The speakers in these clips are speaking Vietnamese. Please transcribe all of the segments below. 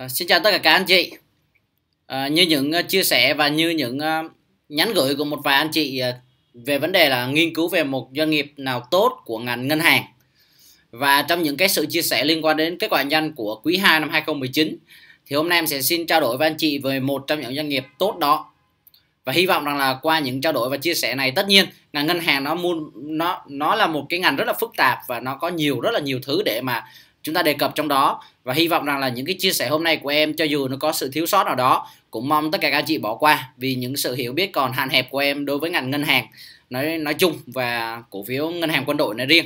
Ờ, xin chào tất cả các anh chị. À, như những ờ, chia sẻ và như những nhắn gửi của một vài anh chị về vấn đề là nghiên cứu về một doanh nghiệp nào tốt của ngành ngân hàng. Và trong những cái sự chia sẻ liên quan đến kết quả doanh của quý 2 năm 2019 thì hôm nay em sẽ xin trao đổi với anh chị về một trong những doanh nghiệp tốt đó. Và hy vọng rằng là qua những trao đổi và chia sẻ này tất nhiên ngành ngân hàng nó nó nó là một cái ngành rất là phức tạp và nó có nhiều rất là nhiều thứ để mà chúng ta đề cập trong đó và hy vọng rằng là những cái chia sẻ hôm nay của em cho dù nó có sự thiếu sót nào đó cũng mong tất cả các anh chị bỏ qua vì những sự hiểu biết còn hạn hẹp của em đối với ngành ngân hàng nói nói chung và cổ phiếu ngân hàng quân đội nói riêng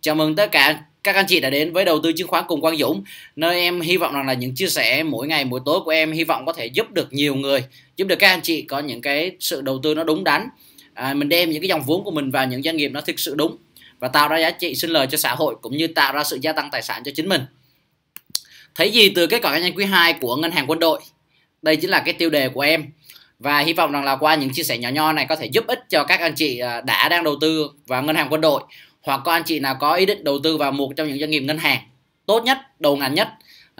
chào mừng tất cả các anh chị đã đến với đầu tư chứng khoán cùng Quang Dũng nơi em hy vọng rằng là những chia sẻ mỗi ngày mỗi tối của em hy vọng có thể giúp được nhiều người giúp được các anh chị có những cái sự đầu tư nó đúng đắn à, mình đem những cái dòng vốn của mình vào những doanh nghiệp nó thực sự đúng và tạo ra giá trị sinh lời cho xã hội cũng như tạo ra sự gia tăng tài sản cho chính mình. Thấy gì từ kết quả cá nhân quý 2 của ngân hàng quân đội? Đây chính là cái tiêu đề của em và hy vọng rằng là qua những chia sẻ nhỏ nho này có thể giúp ích cho các anh chị à, đã đang đầu tư vào ngân hàng quân đội hoặc có anh chị nào có ý định đầu tư vào một trong những doanh nghiệp ngân hàng tốt nhất, đầu ngành nhất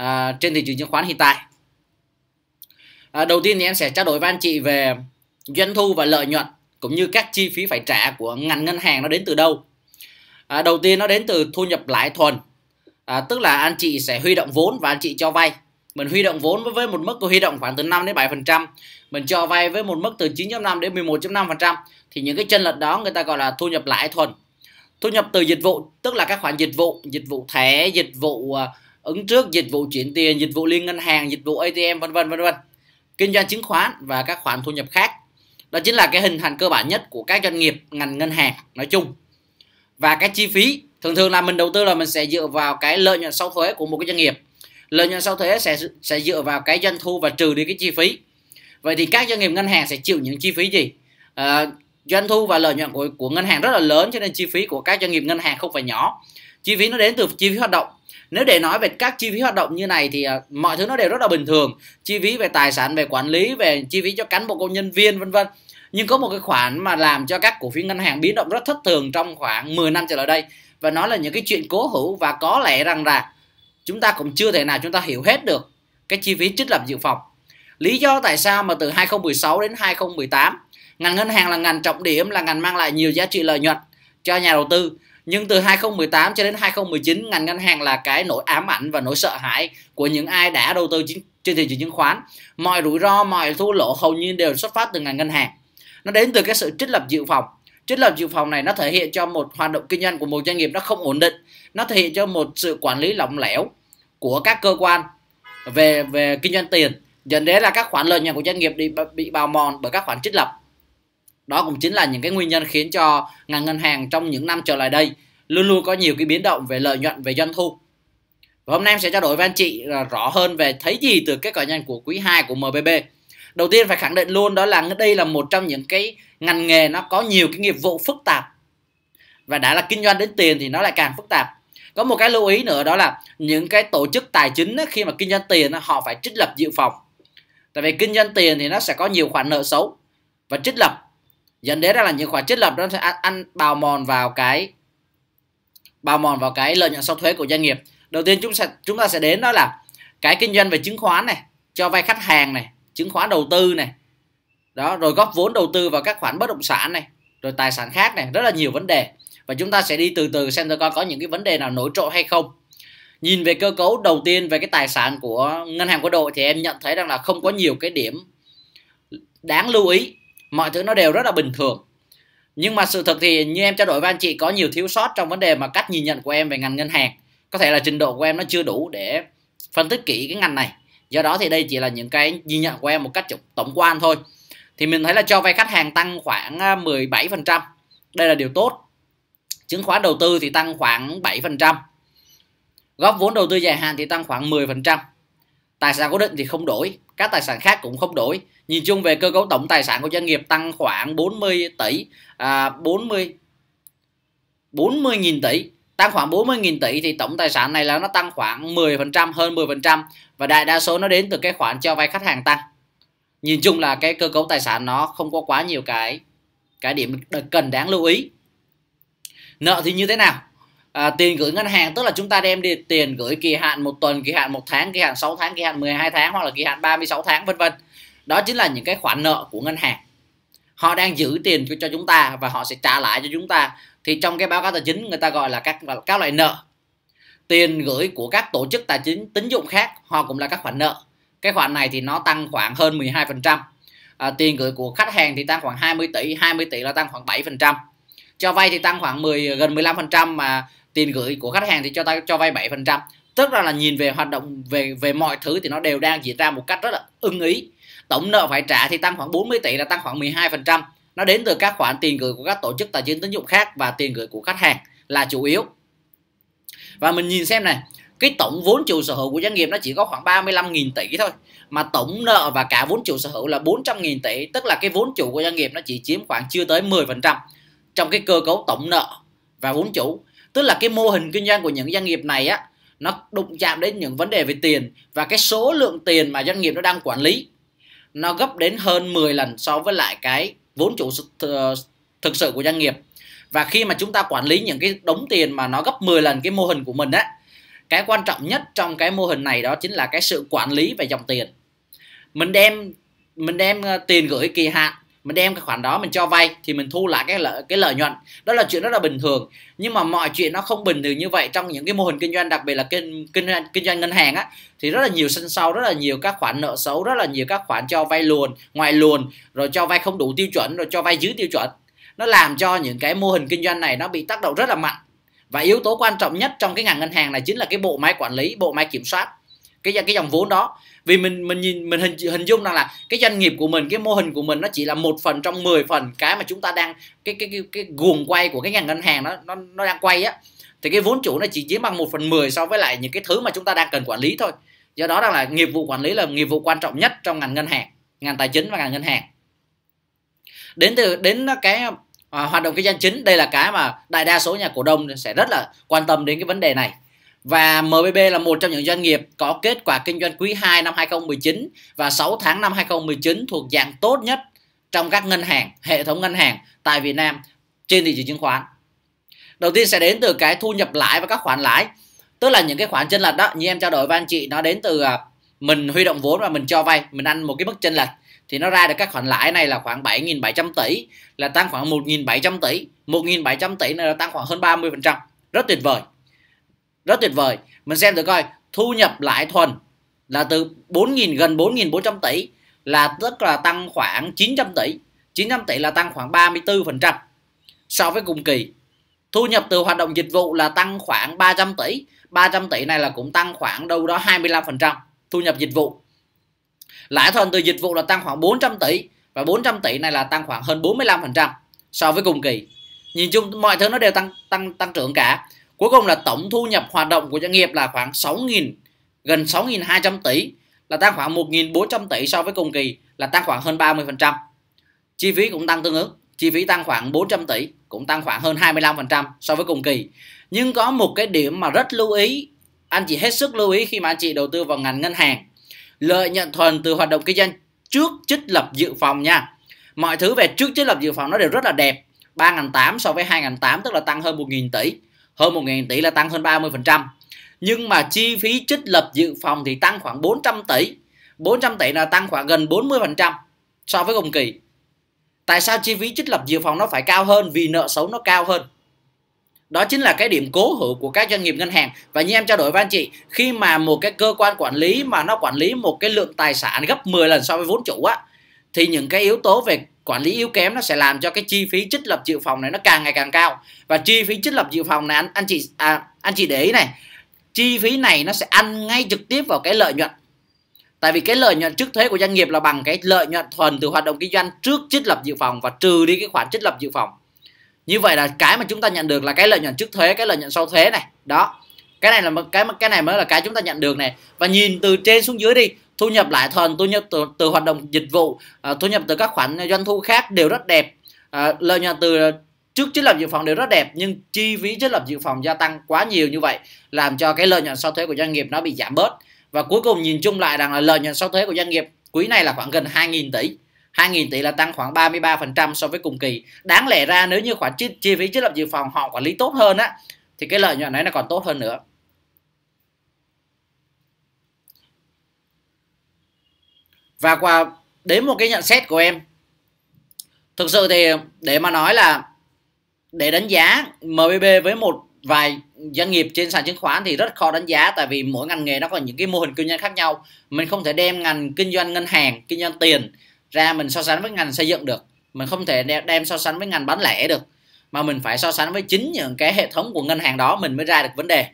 uh, trên thị trường chứng khoán hiện tại. Uh, đầu tiên thì em sẽ trao đổi với anh chị về doanh thu và lợi nhuận cũng như các chi phí phải trả của ngành ngân hàng nó đến từ đâu À, đầu tiên nó đến từ thu nhập lãi thuần. À, tức là anh chị sẽ huy động vốn và anh chị cho vay. Mình huy động vốn với một mức của huy động khoảng từ 5 đến 7%, mình cho vay với một mức từ 9.5 đến 11.5% thì những cái chân lật đó người ta gọi là thu nhập lãi thuần. Thu nhập từ dịch vụ tức là các khoản dịch vụ, dịch vụ thẻ, dịch vụ à, ứng trước, dịch vụ chuyển tiền, dịch vụ liên ngân hàng, dịch vụ ATM vân vân vân vân. Kinh doanh chứng khoán và các khoản thu nhập khác. Đó chính là cái hình thành cơ bản nhất của các doanh nghiệp ngành ngân hàng nói chung và cái chi phí thường thường là mình đầu tư là mình sẽ dựa vào cái lợi nhuận sau thuế của một cái doanh nghiệp lợi nhuận sau thuế sẽ sẽ dựa vào cái doanh thu và trừ đi cái chi phí vậy thì các doanh nghiệp ngân hàng sẽ chịu những chi phí gì à, doanh thu và lợi nhuận của, của ngân hàng rất là lớn cho nên chi phí của các doanh nghiệp ngân hàng không phải nhỏ chi phí nó đến từ chi phí hoạt động nếu để nói về các chi phí hoạt động như này thì uh, mọi thứ nó đều rất là bình thường chi phí về tài sản về quản lý về chi phí cho cán bộ công nhân viên vân vân nhưng có một cái khoản mà làm cho các cổ phiếu ngân hàng biến động rất thất thường trong khoảng 10 năm trở lại đây và nó là những cái chuyện cố hữu và có lẽ rằng là chúng ta cũng chưa thể nào chúng ta hiểu hết được cái chi phí trích lập dự phòng lý do tại sao mà từ 2016 đến 2018 ngành ngân hàng là ngành trọng điểm là ngành mang lại nhiều giá trị lợi nhuận cho nhà đầu tư nhưng từ 2018 cho đến 2019 ngành ngân hàng là cái nỗi ám ảnh và nỗi sợ hãi của những ai đã đầu tư trên thị trường chứng khoán mọi rủi ro mọi thua lỗ hầu như đều xuất phát từ ngành ngân hàng nó đến từ cái sự trích lập dự phòng trích lập dự phòng này nó thể hiện cho một hoạt động kinh doanh của một doanh nghiệp nó không ổn định nó thể hiện cho một sự quản lý lỏng lẻo của các cơ quan về về kinh doanh tiền dẫn đến là các khoản lợi nhuận của doanh nghiệp bị bị bào mòn bởi các khoản trích lập đó cũng chính là những cái nguyên nhân khiến cho ngành ngân hàng trong những năm trở lại đây luôn luôn có nhiều cái biến động về lợi nhuận về doanh thu và hôm nay em sẽ trao đổi với anh chị à, rõ hơn về thấy gì từ kết quả nhanh của quý 2 của MBB đầu tiên phải khẳng định luôn đó là đây là một trong những cái ngành nghề nó có nhiều cái nghiệp vụ phức tạp và đã là kinh doanh đến tiền thì nó lại càng phức tạp có một cái lưu ý nữa đó là những cái tổ chức tài chính khi mà kinh doanh tiền á, họ phải trích lập dự phòng tại vì kinh doanh tiền thì nó sẽ có nhiều khoản nợ xấu và trích lập dẫn đến là những khoản trích lập đó sẽ ăn bào mòn vào cái bào mòn vào cái lợi nhuận sau thuế của doanh nghiệp đầu tiên chúng sẽ chúng ta sẽ đến đó là cái kinh doanh về chứng khoán này cho vay khách hàng này chứng khoán đầu tư này đó rồi góp vốn đầu tư vào các khoản bất động sản này rồi tài sản khác này rất là nhiều vấn đề và chúng ta sẽ đi từ từ xem coi có những cái vấn đề nào nổi trội hay không nhìn về cơ cấu đầu tiên về cái tài sản của ngân hàng quân đội thì em nhận thấy rằng là không có nhiều cái điểm đáng lưu ý mọi thứ nó đều rất là bình thường nhưng mà sự thật thì như em trao đổi với anh chị có nhiều thiếu sót trong vấn đề mà cách nhìn nhận của em về ngành ngân hàng có thể là trình độ của em nó chưa đủ để phân tích kỹ cái ngành này do đó thì đây chỉ là những cái ghi nhận của em một cách tổng quan thôi thì mình thấy là cho vay khách hàng tăng khoảng 17% à, đây là điều tốt chứng khoán đầu tư thì tăng khoảng 7% góp vốn đầu tư dài hạn thì tăng khoảng 10% tài sản cố định thì không đổi các tài sản khác cũng không đổi nhìn chung về cơ cấu tổng tài sản của doanh nghiệp tăng khoảng 40 tỷ à, 40 40.000 tỷ tăng khoảng 40.000 tỷ thì tổng tài sản này là nó tăng khoảng 10% hơn 10% và đại đa số nó đến từ cái khoản cho vay khách hàng tăng nhìn chung là cái cơ cấu tài sản nó không có quá nhiều cái cái điểm cần đáng lưu ý nợ thì như thế nào à, tiền gửi ngân hàng tức là chúng ta đem đi tiền gửi kỳ hạn một tuần kỳ hạn một tháng kỳ hạn 6 tháng kỳ hạn 12 tháng hoặc là kỳ hạn 36 tháng vân vân đó chính là những cái khoản nợ của ngân hàng họ đang giữ tiền cho chúng ta và họ sẽ trả lại cho chúng ta thì trong cái báo cáo tài chính người ta gọi là các các loại nợ tiền gửi của các tổ chức tài chính tín dụng khác họ cũng là các khoản nợ cái khoản này thì nó tăng khoảng hơn 12% à, tiền gửi của khách hàng thì tăng khoảng 20 tỷ 20 tỷ là tăng khoảng 7% cho vay thì tăng khoảng 10 gần 15% mà tiền gửi của khách hàng thì cho ta cho vay 7% tức là là nhìn về hoạt động về về mọi thứ thì nó đều đang diễn ra một cách rất là ưng ý tổng nợ phải trả thì tăng khoảng 40 tỷ là tăng khoảng 12% nó đến từ các khoản tiền gửi của các tổ chức tài chính tín dụng khác và tiền gửi của khách hàng là chủ yếu và mình nhìn xem này cái tổng vốn chủ sở hữu của doanh nghiệp nó chỉ có khoảng 35.000 tỷ thôi mà tổng nợ và cả vốn chủ sở hữu là 400.000 tỷ tức là cái vốn chủ của doanh nghiệp nó chỉ chiếm khoảng chưa tới 10% trong cái cơ cấu tổng nợ và vốn chủ tức là cái mô hình kinh doanh của những doanh nghiệp này á nó đụng chạm đến những vấn đề về tiền và cái số lượng tiền mà doanh nghiệp nó đang quản lý nó gấp đến hơn 10 lần so với lại cái vốn chủ ờ, thực sự của doanh nghiệp và khi mà chúng ta quản lý những cái đống tiền mà nó gấp 10 lần cái mô hình của mình á cái quan trọng nhất trong cái mô hình này đó chính là cái sự quản lý về dòng tiền mình đem mình đem ờ, tiền gửi kỳ hạn mình đem cái khoản đó mình cho vay thì mình thu lại cái lợi cái lợi nhuận đó là chuyện rất là bình thường nhưng mà mọi chuyện nó không bình thường như vậy trong những cái mô hình kinh doanh đặc biệt là kinh kinh doanh kinh doanh ngân hàng á thì rất là nhiều sân sau rất là nhiều các khoản nợ xấu rất là nhiều các khoản cho vay luồn ngoài luồn rồi cho vay không đủ tiêu chuẩn rồi cho vay dưới tiêu chuẩn nó làm cho những cái mô hình kinh doanh này nó bị tác động rất là mạnh và yếu tố quan trọng nhất trong cái ngành ngân hàng này chính là cái bộ máy quản lý bộ máy kiểm soát cái cái dòng vốn đó vì mình mình nhìn mình hình hình dung rằng là cái doanh nghiệp của mình cái mô hình của mình nó chỉ là một phần trong 10 phần cái mà chúng ta đang cái cái cái, cái guồng quay của cái ngành ngân hàng nó nó nó đang quay á thì cái vốn chủ nó chỉ chiếm bằng một phần 10 so với lại những cái thứ mà chúng ta đang cần quản lý thôi do đó rằng là nghiệp vụ quản lý là nghiệp vụ quan trọng nhất trong ngành ngân hàng ngành tài chính và ngành ngân hàng đến từ đến cái à, hoạt động kinh doanh chính đây là cái mà đại đa số nhà cổ đông sẽ rất là quan tâm đến cái vấn đề này và MBB là một trong những doanh nghiệp có kết quả kinh doanh quý 2 năm 2019 và 6 tháng năm 2019 thuộc dạng tốt nhất trong các ngân hàng, hệ thống ngân hàng tại Việt Nam trên thị trường chứng khoán. Đầu tiên sẽ đến từ cái thu nhập lãi và các khoản lãi. Tức là những cái khoản chênh lệch đó như em trao đổi với anh chị nó đến từ à, mình huy động vốn và mình cho vay, mình ăn một cái mức chênh lệch thì nó ra được các khoản lãi này là khoảng 7.700 tỷ là tăng khoảng 1.700 tỷ 1.700 tỷ này là tăng khoảng hơn 30% rất tuyệt vời rất tuyệt vời mình xem thử coi thu nhập lãi thuần là từ 4.000 gần 4.400 tỷ là tức là tăng khoảng 900 tỷ 900 tỷ là tăng khoảng 34% so với cùng kỳ thu nhập từ hoạt động dịch vụ là tăng khoảng 300 tỷ 300 tỷ này là cũng tăng khoảng đâu đó 25% thu nhập dịch vụ lãi thuần từ dịch vụ là tăng khoảng 400 tỷ và 400 tỷ này là tăng khoảng hơn 45% so với cùng kỳ nhìn chung mọi thứ nó đều tăng tăng tăng trưởng cả Cuối cùng là tổng thu nhập hoạt động của doanh nghiệp là khoảng 6.000 gần 6.200 tỷ là tăng khoảng 1.400 tỷ so với cùng kỳ là tăng khoảng hơn 30%. Chi phí cũng tăng tương ứng, chi phí tăng khoảng 400 tỷ, cũng tăng khoảng hơn 25% so với cùng kỳ. Nhưng có một cái điểm mà rất lưu ý, anh chị hết sức lưu ý khi mà anh chị đầu tư vào ngành ngân hàng. Lợi nhuận thuần từ hoạt động kinh doanh trước trích lập dự phòng nha. Mọi thứ về trước trích lập dự phòng nó đều rất là đẹp. 3.800 so với 2.800 tức là tăng hơn 1.000 tỷ hơn 1.000 tỷ là tăng hơn 30%. Nhưng mà chi phí trích lập dự phòng thì tăng khoảng 400 tỷ. 400 tỷ là tăng khoảng gần 40% so với cùng kỳ. Tại sao chi phí trích lập dự phòng nó phải cao hơn vì nợ xấu nó cao hơn? Đó chính là cái điểm cố hữu của các doanh nghiệp ngân hàng. Và như em trao đổi với anh chị, khi mà một cái cơ quan quản lý mà nó quản lý một cái lượng tài sản gấp 10 lần so với vốn chủ á thì những cái yếu tố về quản lý yếu kém nó sẽ làm cho cái chi phí trích lập dự phòng này nó càng ngày càng cao và chi phí trích lập dự phòng này anh, anh chị à, anh chị để ý này chi phí này nó sẽ ăn ngay trực tiếp vào cái lợi nhuận tại vì cái lợi nhuận trước thuế của doanh nghiệp là bằng cái lợi nhuận thuần từ hoạt động kinh doanh trước trích lập dự phòng và trừ đi cái khoản trích lập dự phòng như vậy là cái mà chúng ta nhận được là cái lợi nhuận trước thuế cái lợi nhuận sau thuế này đó cái này là cái cái này mới là cái chúng ta nhận được này và nhìn từ trên xuống dưới đi thu nhập lãi thuần thu nhập từ, từ hoạt động dịch vụ à, thu nhập từ các khoản doanh thu khác đều rất đẹp à, lợi nhuận từ trước chiết lập dự phòng đều rất đẹp nhưng chi phí chiết lập dự phòng gia tăng quá nhiều như vậy làm cho cái lợi nhuận sau thuế của doanh nghiệp nó bị giảm bớt và cuối cùng nhìn chung lại rằng là lợi nhuận sau thuế của doanh nghiệp quý này là khoảng gần 2.000 tỷ 2.000 tỷ là tăng khoảng 33% so với cùng kỳ đáng lẽ ra nếu như khoản chi, chi phí chiết lập dự phòng họ quản lý tốt hơn á thì cái lợi nhuận đấy là còn tốt hơn nữa và qua đến một cái nhận xét của em thực sự thì để mà nói là để đánh giá MBB với một vài doanh nghiệp trên sàn chứng khoán thì rất khó đánh giá tại vì mỗi ngành nghề nó có những cái mô hình kinh doanh khác nhau mình không thể đem ngành kinh doanh ngân hàng kinh doanh tiền ra mình so sánh với ngành xây dựng được mình không thể đem so sánh với ngành bán lẻ được mà mình phải so sánh với chính những cái hệ thống của ngân hàng đó mình mới ra được vấn đề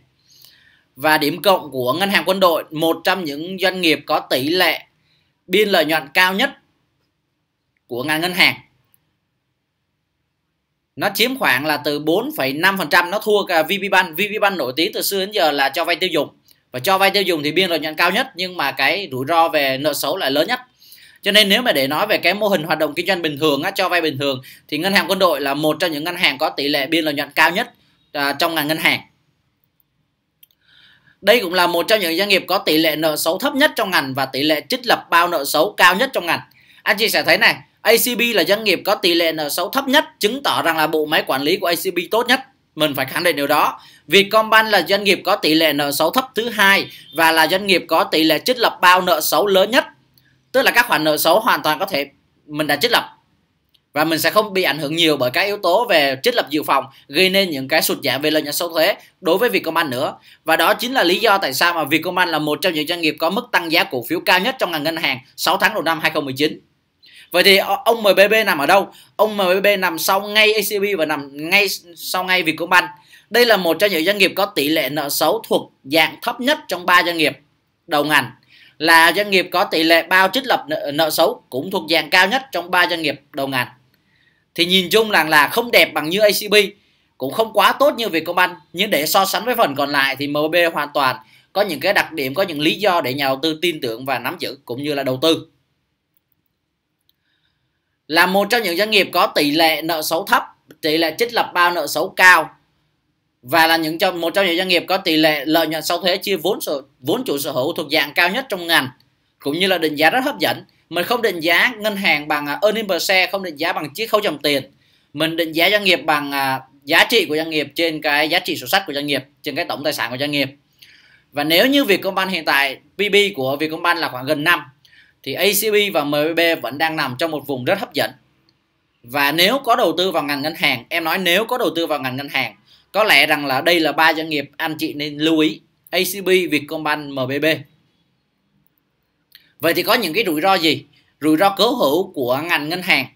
và điểm cộng của ngân hàng quân đội một trong những doanh nghiệp có tỷ lệ biên lợi nhuận cao nhất của ngành ngân hàng nó chiếm khoảng là từ 4,5% nó thua cả VP Bank. VP Bank nổi tiếng từ xưa đến giờ là cho vay tiêu dùng. Và cho vay tiêu dùng thì biên lợi nhuận cao nhất nhưng mà cái rủi ro về nợ xấu lại lớn nhất. Cho nên nếu mà để nói về cái mô hình hoạt động kinh doanh bình thường á, cho vay bình thường thì ngân hàng quân đội là một trong những ngân hàng có tỷ lệ biên lợi nhuận cao nhất à, trong ngành ngân hàng. Đây cũng là một trong những doanh nghiệp có tỷ lệ nợ xấu thấp nhất trong ngành và tỷ lệ trích lập bao nợ xấu cao nhất trong ngành. Anh chị sẽ thấy này, ACB là doanh nghiệp có tỷ lệ nợ xấu thấp nhất, chứng tỏ rằng là bộ máy quản lý của ACB tốt nhất. Mình phải khẳng định điều đó. Vietcombank là doanh nghiệp có tỷ lệ nợ xấu thấp thứ hai và là doanh nghiệp có tỷ lệ trích lập bao nợ xấu lớn nhất. Tức là các khoản nợ xấu hoàn toàn có thể mình đã trích lập và mình sẽ không bị ảnh hưởng nhiều bởi các yếu tố về trích lập dự phòng gây nên những cái sụt giảm về lợi nhuận sau thuế đối với Vietcombank nữa. Và đó chính là lý do tại sao mà Vietcombank là một trong những doanh nghiệp có mức tăng giá cổ phiếu cao nhất trong ngành ngân hàng 6 tháng đầu năm 2019. Vậy thì ông MBB nằm ở đâu? Ông MBB nằm sau ngay ACB và nằm ngay sau ngay Vietcombank. Đây là một trong những doanh nghiệp có tỷ lệ nợ xấu thuộc dạng thấp nhất trong ba doanh nghiệp đầu ngành là doanh nghiệp có tỷ lệ bao trích lập nợ, nợ xấu cũng thuộc dạng cao nhất trong ba doanh nghiệp đầu ngành thì nhìn chung là là không đẹp bằng như ACB cũng không quá tốt như Vietcombank nhưng để so sánh với phần còn lại thì MB hoàn toàn có những cái đặc điểm có những lý do để nhà đầu tư tin tưởng và nắm giữ cũng như là đầu tư là một trong những doanh nghiệp có tỷ lệ nợ xấu thấp tỷ lệ trích lập bao nợ xấu cao và là những trong một trong những doanh nghiệp có tỷ lệ lợi nhuận sau thuế chia vốn sở, vốn chủ sở hữu thuộc dạng cao nhất trong ngành cũng như là định giá rất hấp dẫn mình không định giá ngân hàng bằng à, earning per share không định giá bằng chiếc khấu dòng tiền mình định giá doanh nghiệp bằng à, giá trị của doanh nghiệp trên cái giá trị sổ sách của doanh nghiệp trên cái tổng tài sản của doanh nghiệp và nếu như Vietcombank hiện tại PB của Vietcombank là khoảng gần 5 thì ACB và MBB vẫn đang nằm trong một vùng rất hấp dẫn và nếu có đầu tư vào ngành ngân hàng em nói nếu có đầu tư vào ngành ngân hàng có lẽ rằng là đây là ba doanh nghiệp anh chị nên lưu ý ACB, Vietcombank, MBB vậy thì có những cái rủi ro gì rủi ro cố hữu của ngành ngân hàng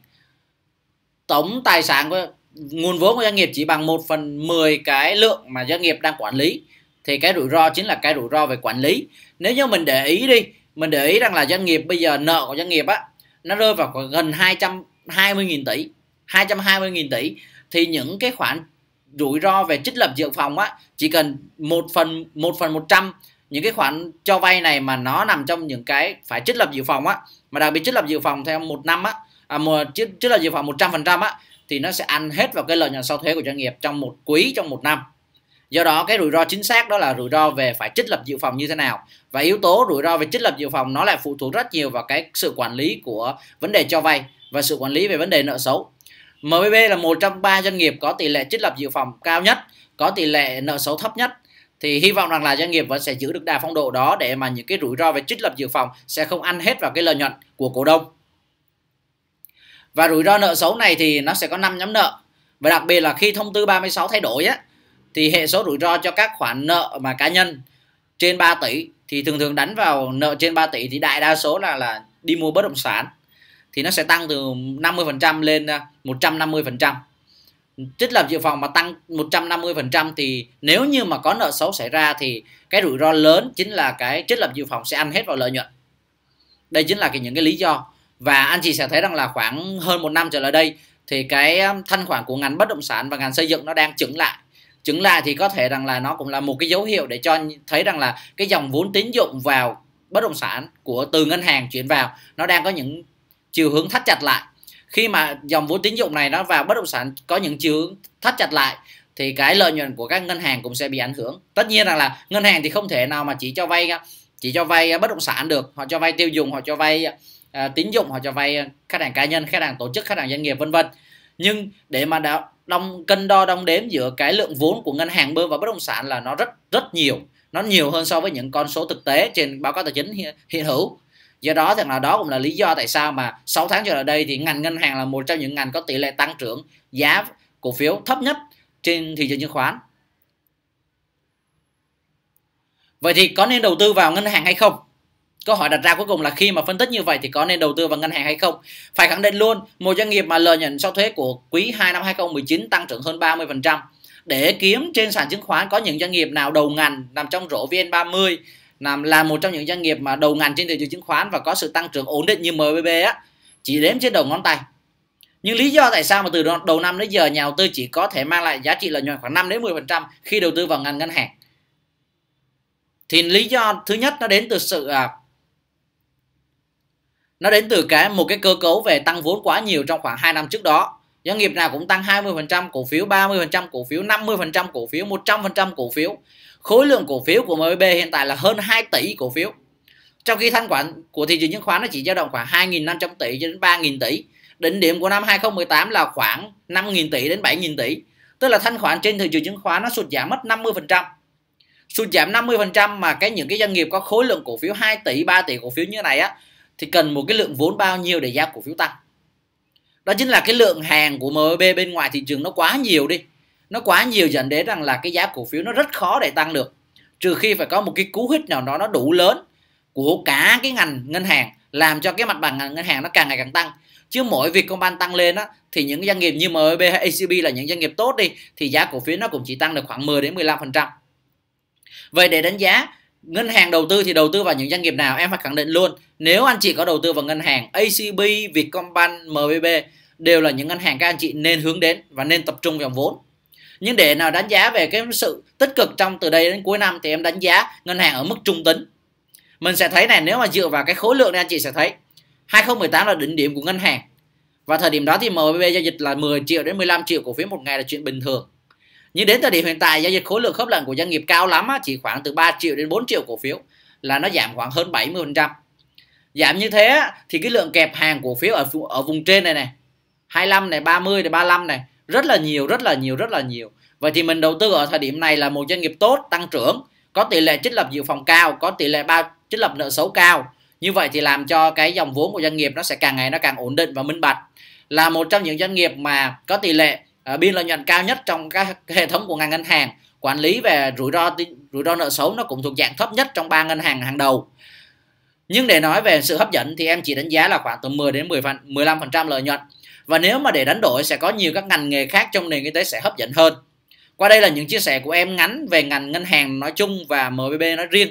tổng tài sản của nguồn vốn của doanh nghiệp chỉ bằng 1 phần 10 cái lượng mà doanh nghiệp đang quản lý thì cái rủi ro chính là cái rủi ro về quản lý nếu như mình để ý đi mình để ý rằng là doanh nghiệp bây giờ nợ của doanh nghiệp á nó rơi vào gần 220.000 tỷ 220.000 tỷ thì những cái khoản rủi ro về trích lập dự phòng á chỉ cần 1 phần 1 phần 100 những cái khoản cho vay này mà nó nằm trong những cái phải trích lập dự phòng á mà đặc biệt trích lập dự phòng theo một năm á à, một trích, trích lập dự phòng 100% á thì nó sẽ ăn hết vào cái lợi nhuận sau thuế của doanh nghiệp trong một quý trong một năm do đó cái rủi ro chính xác đó là rủi ro về phải trích lập dự phòng như thế nào và yếu tố rủi ro về trích lập dự phòng nó lại phụ thuộc rất nhiều vào cái sự quản lý của vấn đề cho vay và sự quản lý về vấn đề nợ xấu MBB là một trong ba doanh nghiệp có tỷ lệ trích lập dự phòng cao nhất có tỷ lệ nợ xấu thấp nhất thì hy vọng rằng là doanh nghiệp vẫn sẽ giữ được đà phong độ đó để mà những cái rủi ro về trích lập dự phòng sẽ không ăn hết vào cái lợi nhuận của cổ đông và rủi ro nợ xấu này thì nó sẽ có 5 nhóm nợ và đặc biệt là khi thông tư 36 thay đổi á thì hệ số rủi ro cho các khoản nợ mà cá nhân trên 3 tỷ thì thường thường đánh vào nợ trên 3 tỷ thì đại đa số là là đi mua bất động sản thì nó sẽ tăng từ 50% lên 150% à, trích lập dự phòng mà tăng 150% thì nếu như mà có nợ xấu xảy ra thì cái rủi ro lớn chính là cái trích lập dự phòng sẽ ăn hết vào lợi nhuận. Đây chính là cái những cái lý do và anh chị sẽ thấy rằng là khoảng hơn một năm trở lại đây thì cái um, thanh khoản của ngành bất động sản và ngành xây dựng nó đang chững lại chứng lại thì có thể rằng là nó cũng là một cái dấu hiệu để cho thấy rằng là cái dòng vốn tín dụng vào bất động sản của từ ngân hàng chuyển vào nó đang có những chiều hướng thắt chặt lại khi mà dòng vốn tín dụng này nó vào bất động sản có những chiều thắt chặt lại thì cái lợi nhuận của các ngân hàng cũng sẽ bị ảnh hưởng tất nhiên rằng là, là ngân hàng thì không thể nào mà chỉ cho vay chỉ cho vay à, bất động sản được họ cho vay tiêu dùng họ cho vay uh, tín dụng họ cho vay à, khách hàng cá nhân khách hàng tổ chức khách hàng doanh nghiệp vân vân nhưng để mà đã đong cân đo đong đếm giữa cái lượng vốn của ngân hàng bơm vào bất động sản là nó rất rất nhiều nó nhiều hơn so với những con số thực tế trên báo cáo tài chính hiện hữu do đó thì là đó cũng là lý do tại sao mà 6 tháng trở lại đây thì ngành ngân hàng là một trong những ngành có tỷ lệ tăng trưởng giá cổ phiếu thấp nhất trên thị trường chứng khoán vậy thì có nên đầu tư vào ngân hàng hay không Câu hỏi đặt ra cuối cùng là khi mà phân tích như vậy thì có nên đầu tư vào ngân hàng hay không? Phải khẳng định luôn, một doanh nghiệp mà lợi nhuận sau thuế của quý 2 năm 2019 tăng trưởng hơn 30%. Để kiếm trên sàn chứng khoán có những doanh nghiệp nào đầu ngành nằm trong rổ VN30 làm là một trong những doanh nghiệp mà đầu ngành trên thị trường chứng khoán và có sự tăng trưởng ổn định như MBB á chỉ đếm trên đầu ngón tay nhưng lý do tại sao mà từ đầu năm đến giờ nhà đầu tư chỉ có thể mang lại giá trị lợi nhuận khoảng 5 đến 10% khi đầu tư vào ngành ngân hàng thì lý do thứ nhất nó đến từ sự à, nó đến từ cái một cái cơ cấu về tăng vốn quá nhiều trong khoảng 2 năm trước đó doanh nghiệp nào cũng tăng 20% cổ phiếu 30% cổ phiếu 50% cổ phiếu 100% cổ phiếu khối lượng cổ phiếu của MBB hiện tại là hơn 2 tỷ cổ phiếu trong khi thanh khoản của thị trường chứng khoán nó chỉ dao động khoảng 2.500 tỷ cho đến 3.000 tỷ đỉnh điểm của năm 2018 là khoảng 5.000 tỷ đến 7.000 tỷ tức là thanh khoản trên thị trường chứng khoán nó sụt giảm mất 50% sụt giảm 50% mà cái những cái doanh nghiệp có khối lượng cổ phiếu 2 tỷ 3 tỷ cổ phiếu như này á thì cần một cái lượng vốn bao nhiêu để giá cổ phiếu tăng đó chính là cái lượng hàng của MBB bên ngoài thị trường nó quá nhiều đi nó quá nhiều dẫn đến rằng là cái giá cổ phiếu nó rất khó để tăng được trừ khi phải có một cái cú hích nào đó nó đủ lớn của cả cái ngành ngân hàng làm cho cái mặt bằng ngân hàng nó càng ngày càng tăng chứ mỗi việc công ban tăng lên á thì những doanh nghiệp như MB e hay ACB là những doanh nghiệp tốt đi thì giá cổ phiếu nó cũng chỉ tăng được khoảng 10 đến 15%. Vậy để đánh giá ngân hàng đầu tư thì đầu tư vào những doanh nghiệp nào em phải khẳng định luôn nếu anh chị có đầu tư vào ngân hàng ACB, Vietcombank, MBB e đều là những ngân hàng các anh chị nên hướng đến và nên tập trung dòng vốn nhưng để nào đánh giá về cái sự tích cực trong từ đây đến cuối năm thì em đánh giá ngân hàng ở mức trung tính mình sẽ thấy này nếu mà dựa vào cái khối lượng này anh chị sẽ thấy 2018 là đỉnh điểm của ngân hàng và thời điểm đó thì MBB giao dịch là 10 triệu đến 15 triệu cổ phiếu một ngày là chuyện bình thường nhưng đến thời điểm hiện tại giao dịch khối lượng khớp lệnh của doanh nghiệp cao lắm chỉ khoảng từ 3 triệu đến 4 triệu cổ phiếu là nó giảm khoảng hơn 70%. Giảm như thế thì cái lượng kẹp hàng cổ phiếu ở ở vùng trên này này 25 này, 30 này, 35 này rất là nhiều rất là nhiều rất là nhiều vậy thì mình đầu tư ở thời điểm này là một doanh nghiệp tốt tăng trưởng có tỷ lệ trích lập dự phòng cao có tỷ lệ bao trích lập nợ xấu cao như vậy thì làm cho cái dòng vốn của doanh nghiệp nó sẽ càng ngày nó càng ổn định và minh bạch là một trong những doanh nghiệp mà có tỷ lệ uh, biên lợi nhuận cao nhất trong các hệ thống của ngành ngân hàng quản lý về rủi ro rủi ro nợ xấu nó cũng thuộc dạng thấp nhất trong ba ngân hàng hàng đầu nhưng để nói về sự hấp dẫn thì em chỉ đánh giá là khoảng từ 10 đến 10 15% lợi nhuận và nếu mà để đánh đổi sẽ có nhiều các ngành nghề khác trong nền kinh tế sẽ hấp dẫn hơn qua đây là những chia sẻ của em ngắn về ngành ngân hàng nói chung và MBB nói riêng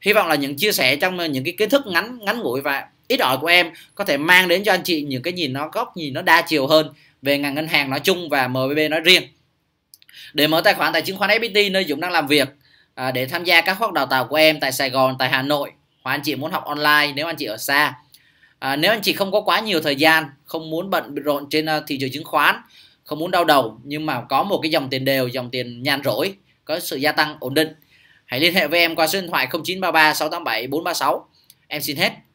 hy vọng là những chia sẻ trong những cái kiến thức ngắn ngắn ngủi và ít ỏi của em có thể mang đến cho anh chị những cái nhìn nó góc nhìn nó đa chiều hơn về ngành ngân hàng nói chung và MBB nói riêng để mở tài khoản tại chứng khoán FPT nơi Dũng đang làm việc à, để tham gia các khóa đào tạo của em tại Sài Gòn tại Hà Nội hoặc anh chị muốn học online nếu anh chị ở xa à, nếu anh chị không có quá nhiều thời gian không muốn bận rộn trên à, thị trường chứng khoán không muốn đau đầu nhưng mà có một cái dòng tiền đều dòng tiền nhàn rỗi có sự gia tăng ổn định hãy liên hệ với em qua số điện thoại 0933 687 436 em xin hết